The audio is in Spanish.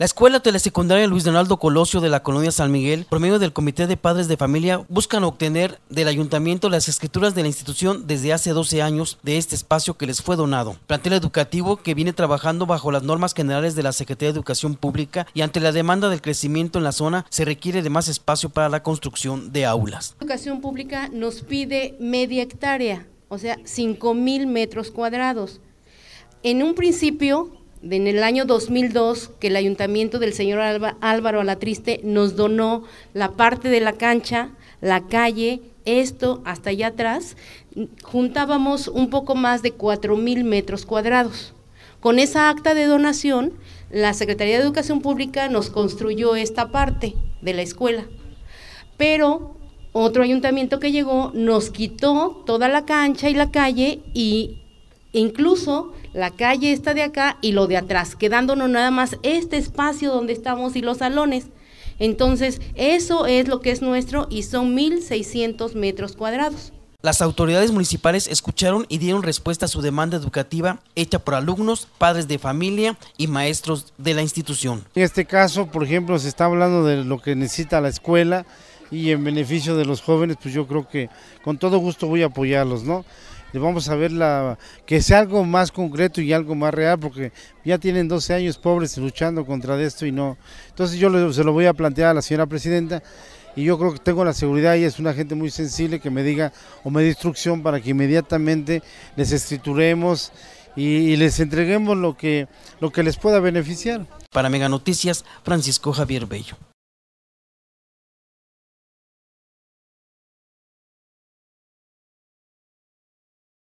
La Escuela Telesecundaria Luis Donaldo Colosio de la Colonia San Miguel, por medio del Comité de Padres de Familia, buscan obtener del ayuntamiento las escrituras de la institución desde hace 12 años de este espacio que les fue donado. Plantel educativo que viene trabajando bajo las normas generales de la Secretaría de Educación Pública y ante la demanda del crecimiento en la zona se requiere de más espacio para la construcción de aulas. educación Pública nos pide media hectárea, o sea, 5 mil metros cuadrados. En un principio en el año 2002 que el ayuntamiento del señor Álvaro Alatriste nos donó la parte de la cancha, la calle, esto hasta allá atrás, juntábamos un poco más de 4 mil metros cuadrados. Con esa acta de donación, la Secretaría de Educación Pública nos construyó esta parte de la escuela. Pero otro ayuntamiento que llegó nos quitó toda la cancha y la calle y incluso la calle está de acá y lo de atrás, quedándonos nada más este espacio donde estamos y los salones. Entonces, eso es lo que es nuestro y son 1.600 metros cuadrados. Las autoridades municipales escucharon y dieron respuesta a su demanda educativa hecha por alumnos, padres de familia y maestros de la institución. En este caso, por ejemplo, se está hablando de lo que necesita la escuela y en beneficio de los jóvenes, pues yo creo que con todo gusto voy a apoyarlos, ¿no? vamos a ver la, que sea algo más concreto y algo más real, porque ya tienen 12 años pobres luchando contra esto y no. Entonces yo se lo voy a plantear a la señora presidenta y yo creo que tengo la seguridad y es una gente muy sensible que me diga o me dé instrucción para que inmediatamente les escrituremos y, y, les entreguemos lo que, lo que les pueda beneficiar. Para Mega Noticias, Francisco Javier Bello.